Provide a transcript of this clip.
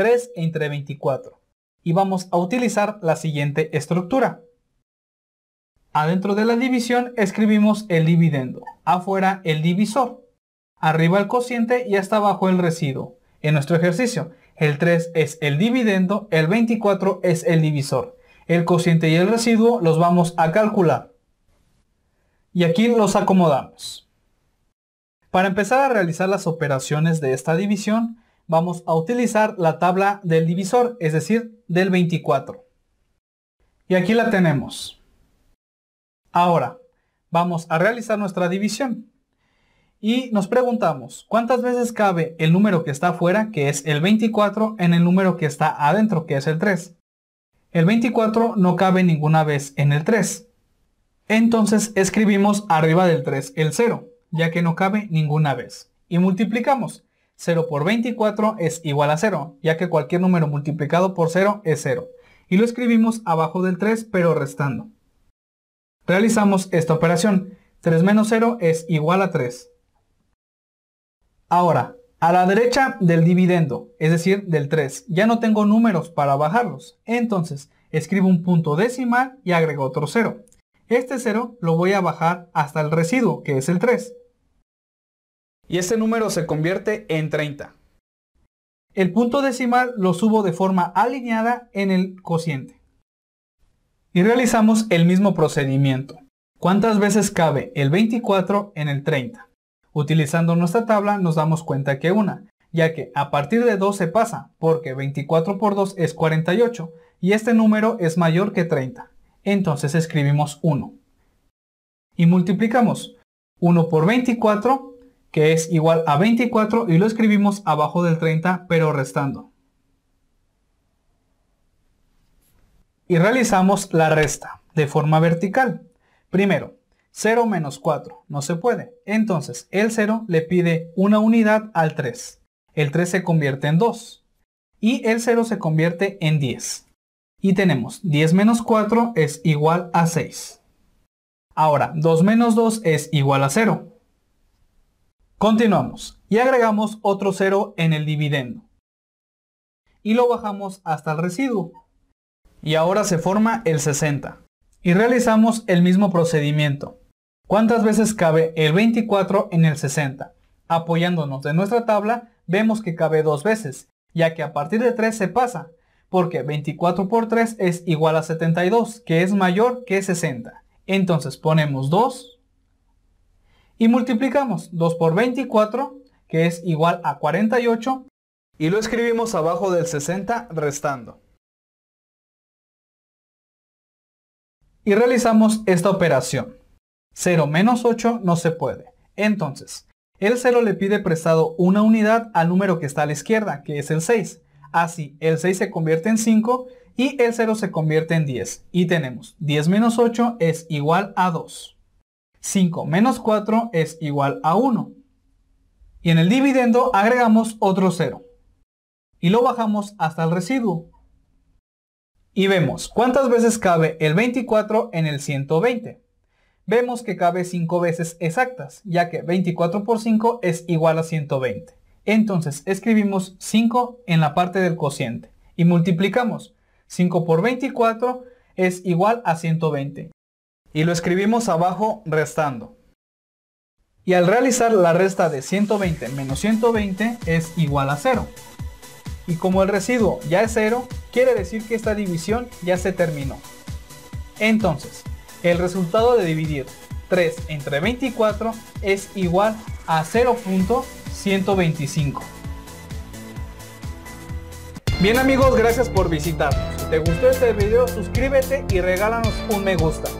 3 entre 24. Y vamos a utilizar la siguiente estructura. Adentro de la división escribimos el dividendo, afuera el divisor, arriba el cociente y hasta abajo el residuo. En nuestro ejercicio, el 3 es el dividendo, el 24 es el divisor. El cociente y el residuo los vamos a calcular. Y aquí los acomodamos. Para empezar a realizar las operaciones de esta división, vamos a utilizar la tabla del divisor, es decir, del 24. Y aquí la tenemos. Ahora, vamos a realizar nuestra división. Y nos preguntamos, ¿cuántas veces cabe el número que está afuera, que es el 24, en el número que está adentro, que es el 3? El 24 no cabe ninguna vez en el 3. Entonces escribimos arriba del 3 el 0, ya que no cabe ninguna vez. Y multiplicamos. 0 por 24 es igual a 0, ya que cualquier número multiplicado por 0 es 0. Y lo escribimos abajo del 3, pero restando. Realizamos esta operación. 3 menos 0 es igual a 3. Ahora, a la derecha del dividendo, es decir, del 3, ya no tengo números para bajarlos. Entonces, escribo un punto decimal y agrego otro 0. Este 0 lo voy a bajar hasta el residuo, que es el 3 y ese número se convierte en 30. El punto decimal lo subo de forma alineada en el cociente. Y realizamos el mismo procedimiento. ¿Cuántas veces cabe el 24 en el 30? Utilizando nuestra tabla nos damos cuenta que una, ya que a partir de 2 se pasa, porque 24 por 2 es 48 y este número es mayor que 30. Entonces escribimos 1. Y multiplicamos 1 por 24 que es igual a 24 y lo escribimos abajo del 30 pero restando. Y realizamos la resta de forma vertical. Primero, 0 menos 4, no se puede. Entonces, el 0 le pide una unidad al 3. El 3 se convierte en 2 y el 0 se convierte en 10. Y tenemos 10 menos 4 es igual a 6. Ahora, 2 menos 2 es igual a 0. Continuamos y agregamos otro cero en el dividendo. Y lo bajamos hasta el residuo. Y ahora se forma el 60. Y realizamos el mismo procedimiento. ¿Cuántas veces cabe el 24 en el 60? Apoyándonos de nuestra tabla, vemos que cabe dos veces, ya que a partir de 3 se pasa, porque 24 por 3 es igual a 72, que es mayor que 60. Entonces ponemos 2 y multiplicamos 2 por 24, que es igual a 48, y lo escribimos abajo del 60 restando. Y realizamos esta operación. 0 menos 8 no se puede. Entonces, el 0 le pide prestado una unidad al número que está a la izquierda, que es el 6. Así, el 6 se convierte en 5 y el 0 se convierte en 10. Y tenemos 10 menos 8 es igual a 2. 5 menos 4 es igual a 1. Y en el dividendo agregamos otro 0. Y lo bajamos hasta el residuo. Y vemos cuántas veces cabe el 24 en el 120. Vemos que cabe 5 veces exactas, ya que 24 por 5 es igual a 120. Entonces escribimos 5 en la parte del cociente y multiplicamos. 5 por 24 es igual a 120 y lo escribimos abajo restando. Y al realizar la resta de 120 menos 120 es igual a 0. Y como el residuo ya es 0, quiere decir que esta división ya se terminó. Entonces, el resultado de dividir 3 entre 24 es igual a 0.125. Bien amigos, gracias por visitar. te gustó este video, suscríbete y regálanos un me gusta.